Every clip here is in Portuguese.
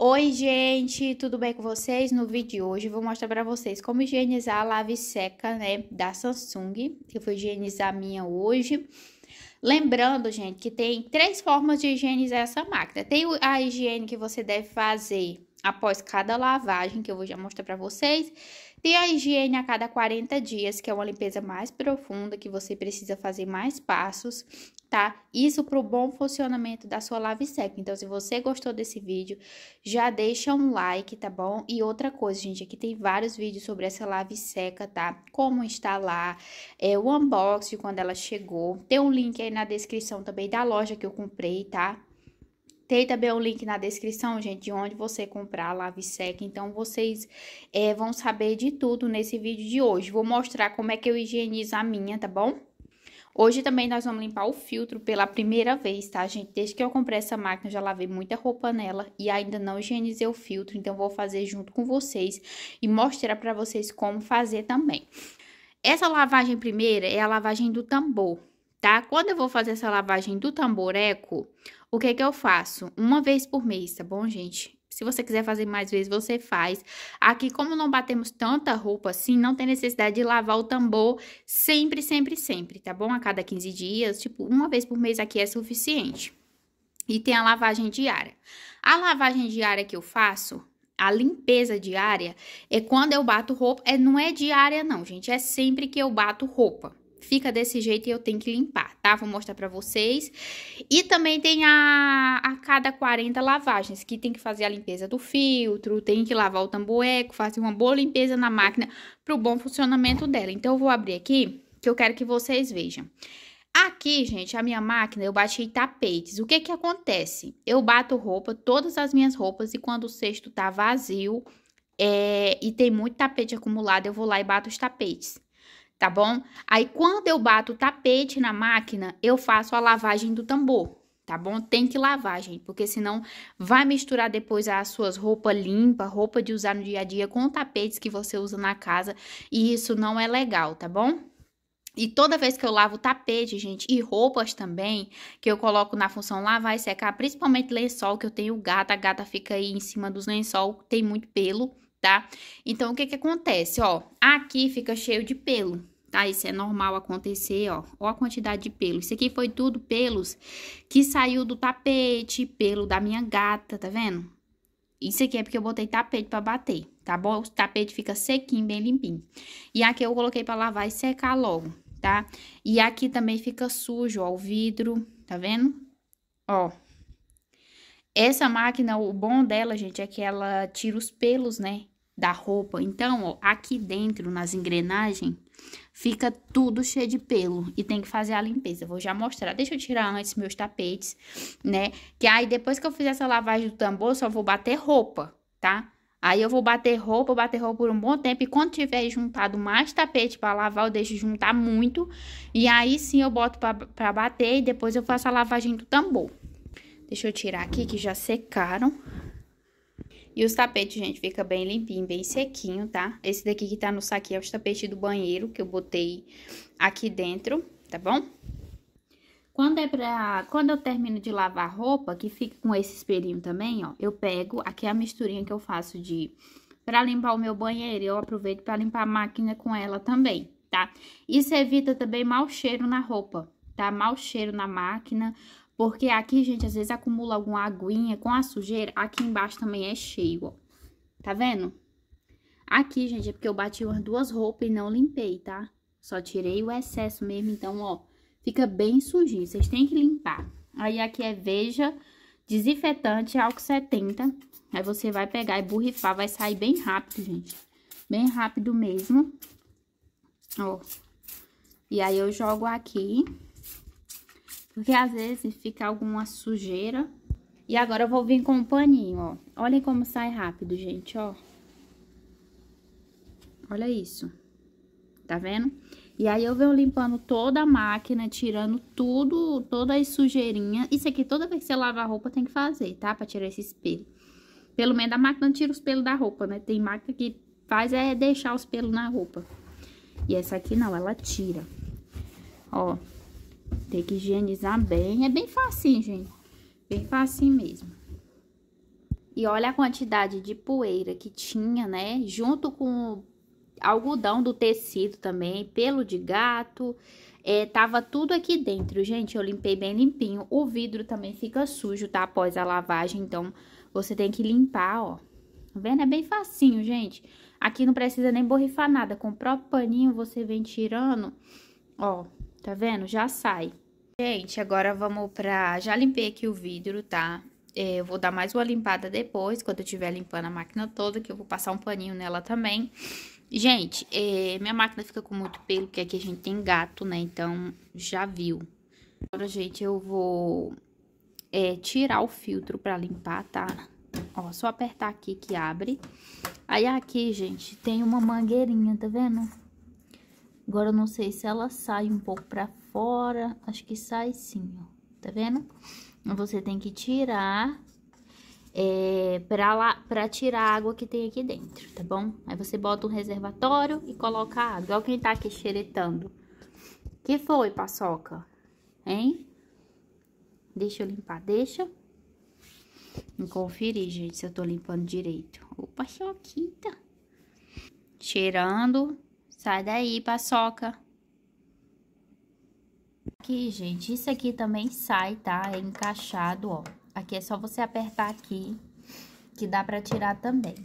Oi, gente, tudo bem com vocês? No vídeo de hoje eu vou mostrar para vocês como higienizar a lave seca, né, da Samsung. Eu foi higienizar a minha hoje. Lembrando, gente, que tem três formas de higienizar essa máquina. Tem a higiene que você deve fazer após cada lavagem, que eu vou já mostrar para vocês. Tem a higiene a cada 40 dias, que é uma limpeza mais profunda, que você precisa fazer mais passos tá? Isso para o bom funcionamento da sua lave seca. Então, se você gostou desse vídeo, já deixa um like, tá bom? E outra coisa, gente, aqui tem vários vídeos sobre essa lave seca, tá? Como instalar, é, o unboxing quando ela chegou. Tem um link aí na descrição também da loja que eu comprei, tá? Tem também o link na descrição, gente, de onde você comprar a lave seca. Então, vocês é, vão saber de tudo nesse vídeo de hoje. Vou mostrar como é que eu higienizo a minha, tá bom? Hoje também nós vamos limpar o filtro pela primeira vez, tá, gente? Desde que eu comprei essa máquina, já lavei muita roupa nela e ainda não higienizei o filtro, então vou fazer junto com vocês e mostrar para vocês como fazer também. Essa lavagem primeira é a lavagem do tambor, tá? Quando eu vou fazer essa lavagem do tamboreco, o que que eu faço? Uma vez por mês, tá bom, gente? Se você quiser fazer mais vezes, você faz. Aqui, como não batemos tanta roupa assim, não tem necessidade de lavar o tambor sempre, sempre, sempre, tá bom? A cada 15 dias, tipo, uma vez por mês aqui é suficiente. E tem a lavagem diária. A lavagem diária que eu faço, a limpeza diária, é quando eu bato roupa. É, não é diária, não, gente. É sempre que eu bato roupa Fica desse jeito e eu tenho que limpar, tá? Vou mostrar pra vocês. E também tem a, a cada 40 lavagens, que tem que fazer a limpeza do filtro, tem que lavar o tamboeco, fazer uma boa limpeza na máquina pro bom funcionamento dela. Então, eu vou abrir aqui, que eu quero que vocês vejam. Aqui, gente, a minha máquina, eu bati tapetes. O que que acontece? Eu bato roupa, todas as minhas roupas, e quando o cesto tá vazio é, e tem muito tapete acumulado, eu vou lá e bato os tapetes tá bom? Aí quando eu bato o tapete na máquina, eu faço a lavagem do tambor, tá bom? Tem que lavar, gente, porque senão vai misturar depois as suas roupas limpas, roupa de usar no dia a dia com tapetes que você usa na casa, e isso não é legal, tá bom? E toda vez que eu lavo tapete, gente, e roupas também, que eu coloco na função lavar e secar, principalmente lençol, que eu tenho gata, a gata fica aí em cima dos lençol, tem muito pelo, tá? Então, o que que acontece, ó? Aqui fica cheio de pelo, tá? Isso é normal acontecer, ó. Ó a quantidade de pelo. Isso aqui foi tudo pelos que saiu do tapete, pelo da minha gata, tá vendo? Isso aqui é porque eu botei tapete pra bater, tá bom? O tapete fica sequinho, bem limpinho. E aqui eu coloquei pra lavar e secar logo, tá? E aqui também fica sujo, ó, o vidro, tá vendo? Ó, essa máquina, o bom dela, gente, é que ela tira os pelos, né? da roupa. Então, ó, aqui dentro, nas engrenagens, fica tudo cheio de pelo e tem que fazer a limpeza. Vou já mostrar. Deixa eu tirar antes meus tapetes, né? Que aí depois que eu fizer essa lavagem do tambor, só vou bater roupa, tá? Aí eu vou bater roupa, bater roupa por um bom tempo e quando tiver juntado mais tapete para lavar, eu deixo juntar muito. E aí sim eu boto para bater e depois eu faço a lavagem do tambor. Deixa eu tirar aqui que já secaram. E os tapetes, gente, fica bem limpinho, bem sequinho, tá? Esse daqui que tá no saquinho é os tapetes do banheiro que eu botei aqui dentro, tá bom? Quando é pra... Quando eu termino de lavar roupa, que fica com esse espelhinho também, ó, eu pego... Aqui é a misturinha que eu faço de... Pra limpar o meu banheiro, eu aproveito pra limpar a máquina com ela também, tá? Isso evita também mau cheiro na roupa, tá? Mau cheiro na máquina porque aqui, gente, às vezes acumula alguma aguinha com a sujeira. Aqui embaixo também é cheio, ó. Tá vendo? Aqui, gente, é porque eu bati umas duas roupas e não limpei, tá? Só tirei o excesso mesmo, então, ó, fica bem sujinho. Vocês têm que limpar. Aí aqui é Veja desinfetante álcool 70. Aí você vai pegar e borrifar, vai sair bem rápido, gente. Bem rápido mesmo. Ó. E aí eu jogo aqui. Porque às vezes fica alguma sujeira. E agora eu vou vir com um paninho, ó. Olhem como sai rápido, gente, ó. Olha isso. Tá vendo? E aí eu venho limpando toda a máquina, tirando tudo, toda as sujeirinhas. Isso aqui toda vez que você lava a roupa tem que fazer, tá? Pra tirar esse espelho. Pelo menos a máquina tira os pelos da roupa, né? Tem máquina que faz é deixar os pelos na roupa. E essa aqui não, ela tira. Ó, tem que higienizar bem. É bem facinho, gente. Bem facinho mesmo. E olha a quantidade de poeira que tinha, né? Junto com algodão do tecido também, pelo de gato. É, tava tudo aqui dentro, gente. Eu limpei bem limpinho. O vidro também fica sujo, tá? Após a lavagem, então você tem que limpar, ó. Tá vendo? É bem facinho, gente. Gente. Aqui não precisa nem borrifar nada, com o próprio paninho você vem tirando, ó, Tá vendo? Já sai. Gente, agora vamos pra... Já limpei aqui o vidro, tá? É, eu vou dar mais uma limpada depois, quando eu estiver limpando a máquina toda, que eu vou passar um paninho nela também. Gente, é, minha máquina fica com muito pelo, porque aqui a gente tem gato, né? Então, já viu. Agora, gente, eu vou é, tirar o filtro pra limpar, tá? Ó, só apertar aqui que abre. Aí, aqui, gente, tem uma mangueirinha, tá vendo? Agora, eu não sei se ela sai um pouco pra fora. Acho que sai sim, ó. Tá vendo? Você tem que tirar é, pra, lá, pra tirar a água que tem aqui dentro, tá bom? Aí você bota um reservatório e coloca a água. Olha quem tá aqui xeretando. Que foi, paçoca? Hein? Deixa eu limpar, deixa. Vou conferir, gente, se eu tô limpando direito. Opa, choquita. Cheirando. Sai daí, paçoca. Aqui, gente, isso aqui também sai, tá? É encaixado, ó. Aqui é só você apertar aqui, que dá pra tirar também.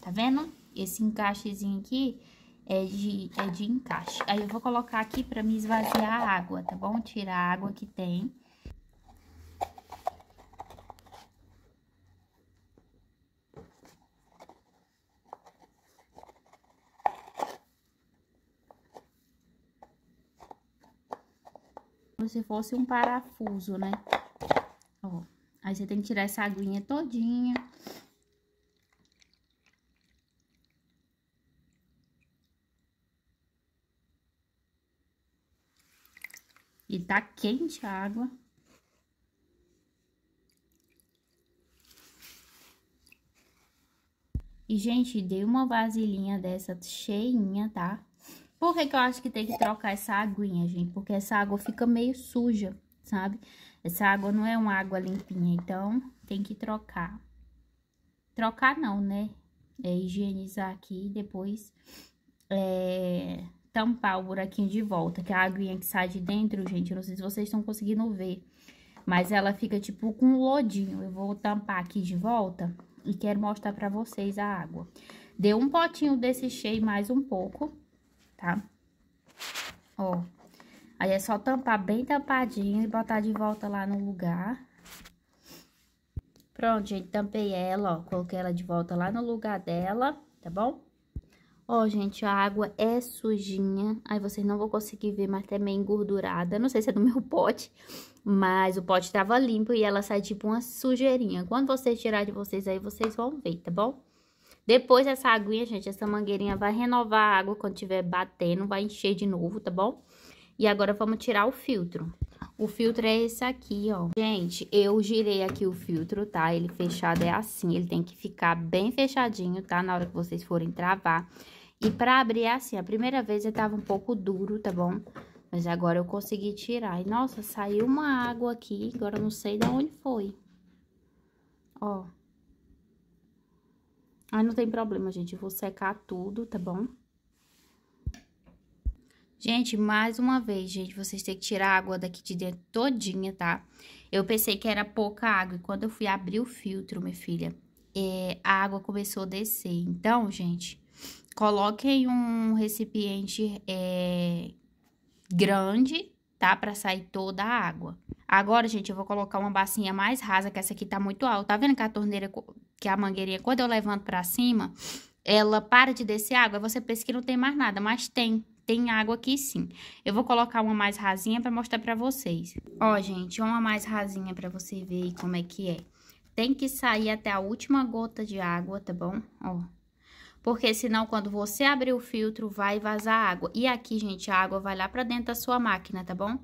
Tá vendo? Esse encaixezinho aqui é de, é de encaixe. Aí eu vou colocar aqui pra me esvaziar a água, tá bom? Tirar a água que tem. como se fosse um parafuso, né? Ó, aí você tem que tirar essa aguinha todinha. E tá quente a água. E, gente, dei uma vasilhinha dessa cheinha, tá? Por que, que eu acho que tem que trocar essa aguinha, gente? Porque essa água fica meio suja, sabe? Essa água não é uma água limpinha, então tem que trocar. Trocar não, né? É higienizar aqui e depois é, tampar o buraquinho de volta. Que é a aguinha que sai de dentro, gente, não sei se vocês estão conseguindo ver. Mas ela fica tipo com um lodinho. Eu vou tampar aqui de volta e quero mostrar pra vocês a água. Deu um potinho desse cheio mais um pouco tá? Ó, aí é só tampar bem tampadinho e botar de volta lá no lugar. Pronto, gente, tampei ela, ó, coloquei ela de volta lá no lugar dela, tá bom? Ó, gente, a água é sujinha, aí vocês não vão conseguir ver, mas tá meio é engordurada, não sei se é do meu pote, mas o pote tava limpo e ela sai tipo uma sujeirinha. Quando vocês tirar de vocês aí, vocês vão ver, tá bom? Depois essa aguinha, gente, essa mangueirinha vai renovar a água quando tiver batendo, vai encher de novo, tá bom? E agora vamos tirar o filtro. O filtro é esse aqui, ó. Gente, eu girei aqui o filtro, tá? Ele fechado é assim, ele tem que ficar bem fechadinho, tá? Na hora que vocês forem travar. E pra abrir é assim, a primeira vez ele tava um pouco duro, tá bom? Mas agora eu consegui tirar. E, nossa, saiu uma água aqui, agora eu não sei de onde foi. Ó. Mas não tem problema, gente, eu vou secar tudo, tá bom? Gente, mais uma vez, gente, vocês têm que tirar a água daqui de dentro todinha, tá? Eu pensei que era pouca água e quando eu fui abrir o filtro, minha filha, é, a água começou a descer. Então, gente, coloquem um recipiente é, grande, tá? Pra sair toda a água. Agora, gente, eu vou colocar uma bacinha mais rasa, que essa aqui tá muito alta. Tá vendo que a torneira, que a mangueirinha, quando eu levanto pra cima, ela para de descer água? Você pensa que não tem mais nada, mas tem. Tem água aqui sim. Eu vou colocar uma mais rasinha pra mostrar pra vocês. Ó, gente, uma mais rasinha pra você ver como é que é. Tem que sair até a última gota de água, tá bom? Ó, porque senão quando você abrir o filtro vai vazar água. E aqui, gente, a água vai lá pra dentro da sua máquina, tá bom?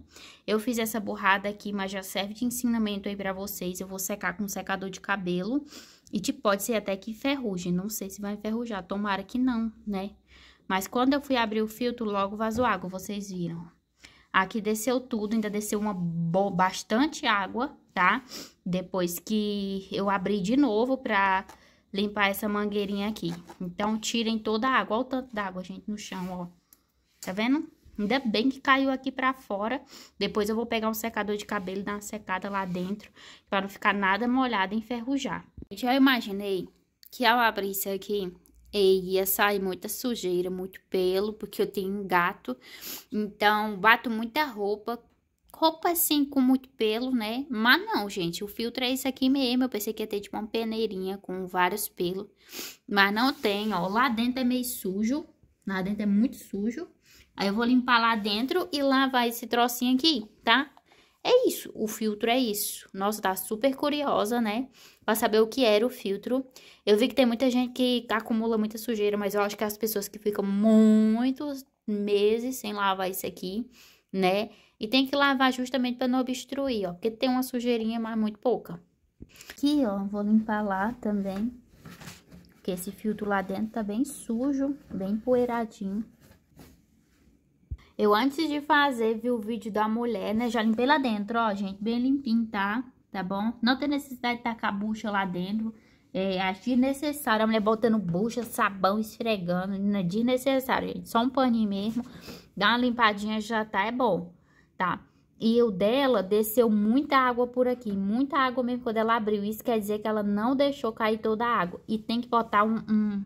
Eu fiz essa borrada aqui, mas já serve de ensinamento aí pra vocês. Eu vou secar com um secador de cabelo e tipo, pode ser até que ferrugem, não sei se vai enferrujar, tomara que não, né? Mas quando eu fui abrir o filtro, logo vazou água, vocês viram. Aqui desceu tudo, ainda desceu uma bastante água, tá? Depois que eu abri de novo pra limpar essa mangueirinha aqui. Então, tirem toda a água. Olha o tanto d'água, gente, no chão, ó. Tá vendo? Ainda bem que caiu aqui pra fora. Depois eu vou pegar um secador de cabelo e dar uma secada lá dentro. Pra não ficar nada molhado e enferrujar. Gente, eu imaginei que ao abrir isso aqui, ia sair muita sujeira, muito pelo, porque eu tenho um gato. Então, bato muita roupa roupa assim com muito pelo, né? Mas não, gente, o filtro é isso aqui mesmo. Eu pensei que ia ter tipo uma peneirinha com vários pelos, mas não tem, ó. Lá dentro é meio sujo, lá dentro é muito sujo. Aí eu vou limpar lá dentro e lavar esse trocinho aqui, tá? É isso, o filtro é isso. Nossa, tá super curiosa, né? Pra saber o que era o filtro. Eu vi que tem muita gente que acumula muita sujeira, mas eu acho que as pessoas que ficam muitos meses sem lavar isso aqui, né? E tem que lavar justamente para não obstruir, ó. Porque tem uma sujeirinha, mas muito pouca. Aqui, ó, vou limpar lá também. Porque esse filtro lá dentro tá bem sujo, bem poeiradinho. Eu antes de fazer, vi o vídeo da mulher, né? Já limpei lá dentro, ó, gente. Bem limpinho, tá? Tá bom? Não tem necessidade de tacar bucha lá dentro. É, acho desnecessário a mulher botando bucha, sabão, esfregando. Não é desnecessário, gente. Só um paninho mesmo. Dá uma limpadinha já tá, é bom tá? E o dela desceu muita água por aqui, muita água mesmo quando ela abriu. Isso quer dizer que ela não deixou cair toda a água. E tem que botar um, um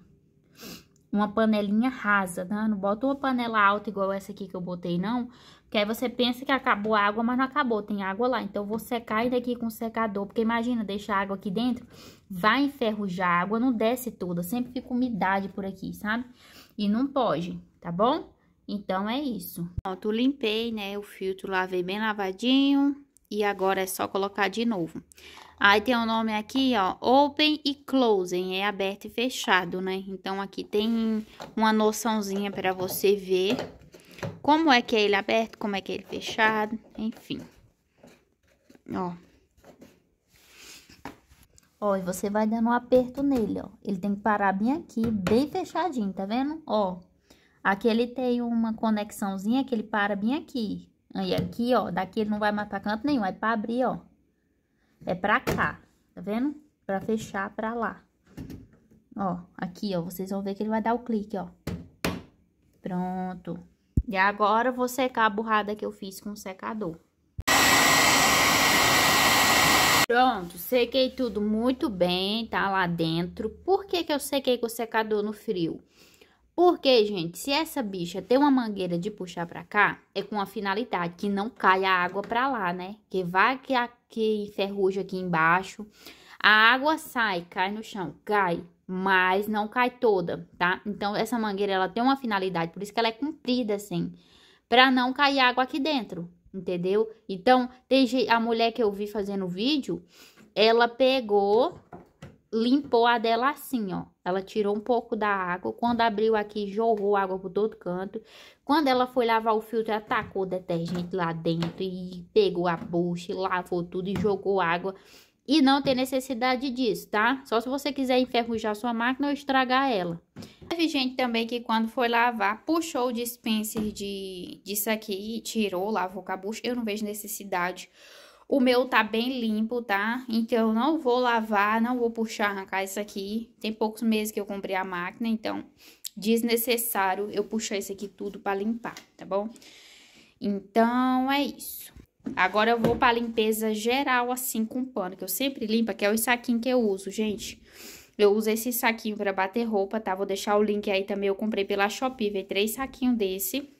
uma panelinha rasa, né? Não bota uma panela alta igual essa aqui que eu botei, não. Porque aí você pensa que acabou a água, mas não acabou, tem água lá. Então, eu vou secar ainda aqui com o secador, porque imagina, deixar a água aqui dentro, vai enferrujar a água, não desce toda. Sempre fica umidade por aqui, sabe? E não pode, tá bom? Então, é isso. Pronto, limpei, né, o filtro, lavei bem lavadinho. E agora é só colocar de novo. Aí tem o um nome aqui, ó, open e closing, é aberto e fechado, né? Então, aqui tem uma noçãozinha para você ver como é que é ele aberto, como é que é ele fechado, enfim. Ó. Ó, e você vai dando um aperto nele, ó. Ele tem que parar bem aqui, bem fechadinho, tá vendo? Ó. Aqui ele tem uma conexãozinha que ele para bem aqui. Aí aqui, ó, daqui ele não vai matar canto nenhum, é pra abrir, ó. É pra cá, tá vendo? Pra fechar pra lá. Ó, aqui, ó, vocês vão ver que ele vai dar o clique, ó. Pronto. E agora eu vou secar a burrada que eu fiz com o secador. Pronto, sequei tudo muito bem, tá lá dentro. Por que que eu sequei com o secador no frio? Porque, gente, se essa bicha tem uma mangueira de puxar pra cá, é com a finalidade que não caia a água pra lá, né? Que vai que, a, que ferruja aqui embaixo. A água sai, cai no chão, cai, mas não cai toda, tá? Então, essa mangueira, ela tem uma finalidade, por isso que ela é comprida, assim, pra não cair água aqui dentro, entendeu? Então, tem a mulher que eu vi fazendo o vídeo, ela pegou, limpou a dela assim, ó ela tirou um pouco da água. Quando abriu aqui, jorrou água por todo canto. Quando ela foi lavar o filtro, atacou o detergente lá dentro e pegou a bucha, lavou tudo e jogou água. E não tem necessidade disso, tá? Só se você quiser enferrujar sua máquina ou estragar ela. Teve gente também que quando foi lavar, puxou o dispenser de, disso aqui e tirou, lavou com a bucha. Eu não vejo necessidade. O meu tá bem limpo, tá? Então, eu não vou lavar, não vou puxar, arrancar isso aqui. Tem poucos meses que eu comprei a máquina, então, desnecessário eu puxar isso aqui tudo pra limpar, tá bom? Então, é isso. Agora eu vou pra limpeza geral, assim, com pano, que eu sempre limpo, que é o saquinho que eu uso, gente. Eu uso esse saquinho pra bater roupa, tá? Vou deixar o link aí também, eu comprei pela Shopee, veio três saquinhos desse.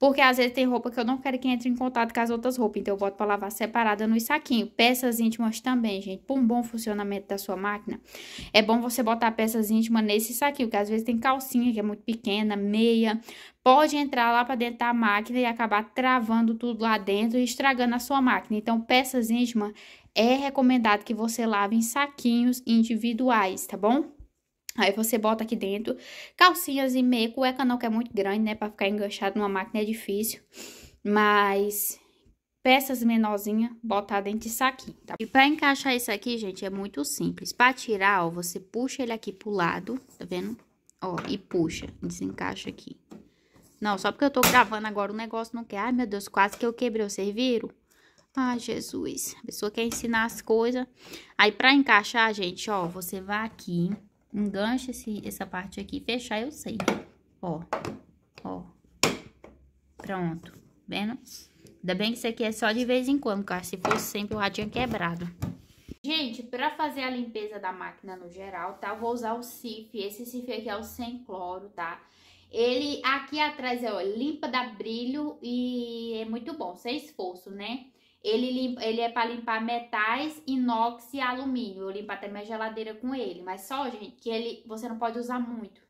Porque às vezes tem roupa que eu não quero que entre em contato com as outras roupas, então eu boto para lavar separada no saquinho. Peças íntimas também, gente, Pra um bom funcionamento da sua máquina, é bom você botar peças íntimas nesse saquinho, porque às vezes tem calcinha que é muito pequena, meia, pode entrar lá para dentro da máquina e acabar travando tudo lá dentro e estragando a sua máquina. Então, peças íntimas é recomendado que você lave em saquinhos individuais, tá bom? Aí você bota aqui dentro calcinhas e meia, é cueca não que é muito grande, né, para ficar enganchado numa máquina é difícil, mas peças menorzinha, botar dentro disso aqui, tá? E pra encaixar isso aqui, gente, é muito simples. Pra tirar, ó, você puxa ele aqui pro lado, tá vendo? Ó, e puxa, desencaixa aqui. Não, só porque eu tô gravando agora o negócio não quer. Ai, meu Deus, quase que eu quebrei, vocês viram? Ai, Jesus, a pessoa quer ensinar as coisas. Aí, pra encaixar, gente, ó, você vai aqui, Engancha esse, essa parte aqui. Fechar eu sei. Ó, ó. Pronto. Vendo? Ainda bem que isso aqui é só de vez em quando, cara. Se fosse sempre, eu já tinha quebrado. Gente, pra fazer a limpeza da máquina no geral, tá? Eu vou usar o Cif. Esse Cif aqui é o sem cloro, tá? Ele aqui atrás é, ó, limpa, dá brilho e é muito bom, sem esforço, né? Ele, limpa, ele é para limpar metais, inox e alumínio. Eu limpo até minha geladeira com ele. Mas só, gente, que ele você não pode usar muito.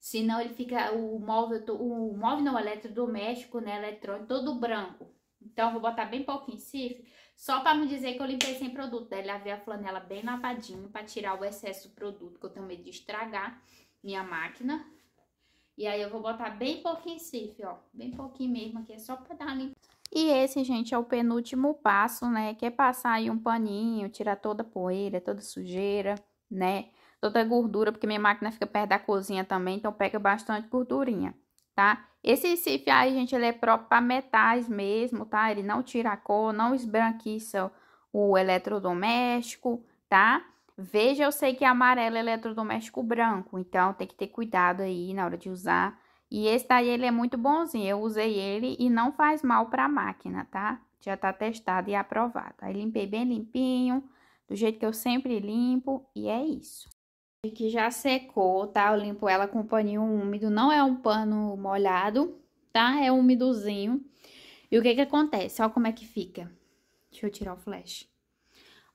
Senão ele fica o móvel, o móvel não, eletrodoméstico, né, eletrônico, todo branco. Então, vou botar bem pouquinho cifre, só para não dizer que eu limpei sem produto. Daí, né? lavei a flanela bem lavadinho para tirar o excesso do produto, que eu tenho medo de estragar minha máquina. E aí, eu vou botar bem pouquinho cifre, ó. Bem pouquinho mesmo aqui, é só para dar uma limpa. E esse, gente, é o penúltimo passo, né? Que é passar aí um paninho, tirar toda a poeira, toda a sujeira, né? Toda a gordura, porque minha máquina fica perto da cozinha também, então pega bastante gordurinha, tá? Esse cif aí, gente, ele é próprio para metais mesmo, tá? Ele não tira a cor, não esbranquiça o eletrodoméstico, tá? Veja, eu sei que é amarelo eletrodoméstico branco, então tem que ter cuidado aí na hora de usar e esse daí ele é muito bonzinho, eu usei ele e não faz mal para máquina, tá? Já tá testado e aprovado. Aí limpei bem limpinho, do jeito que eu sempre limpo e é isso. Que já secou, tá? Eu limpo ela com um paninho úmido, não é um pano molhado, tá? É úmidozinho. E o que que acontece? Olha como é que fica. Deixa eu tirar o flash.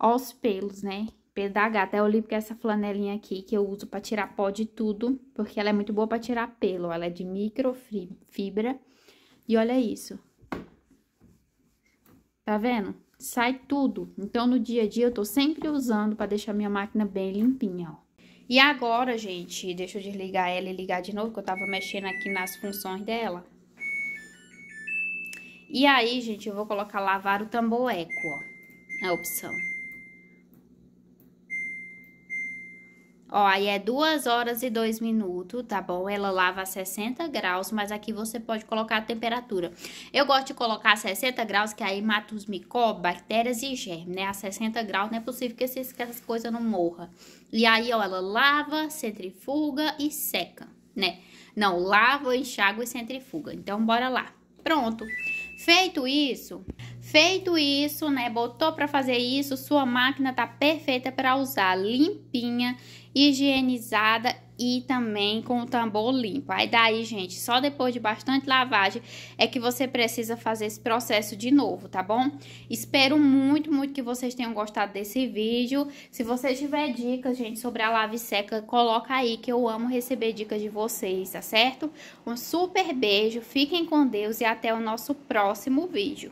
Olha os pelos, né? Pedro da Gata. Eu li porque é essa flanelinha aqui que eu uso para tirar pó de tudo, porque ela é muito boa para tirar pelo. Ela é de microfibra. E olha isso. Tá vendo? Sai tudo. Então, no dia a dia, eu tô sempre usando para deixar minha máquina bem limpinha, ó. E agora, gente, deixa eu desligar ela e ligar de novo, que eu tava mexendo aqui nas funções dela. E aí, gente, eu vou colocar lavar o tambor eco ó. É a opção. Ó, aí é 2 horas e 2 minutos, tá bom? Ela lava a 60 graus, mas aqui você pode colocar a temperatura. Eu gosto de colocar a 60 graus, que aí mata os micróbios, bactérias e germes, né? A 60 graus não é possível que, essas que essas coisas não morram. E aí, ó, ela lava, centrifuga e seca, né? Não, lava, enxágua e centrifuga. Então, bora lá. Pronto. Feito isso, feito isso, né? Botou para fazer isso, sua máquina tá perfeita para usar, limpinha, higienizada e também com o tambor limpo. Aí daí, gente, só depois de bastante lavagem é que você precisa fazer esse processo de novo, tá bom? Espero muito, muito que vocês tenham gostado desse vídeo. Se você tiver dicas, gente, sobre a lave seca, coloca aí que eu amo receber dicas de vocês, tá certo? Um super beijo, fiquem com Deus e até o nosso próximo vídeo.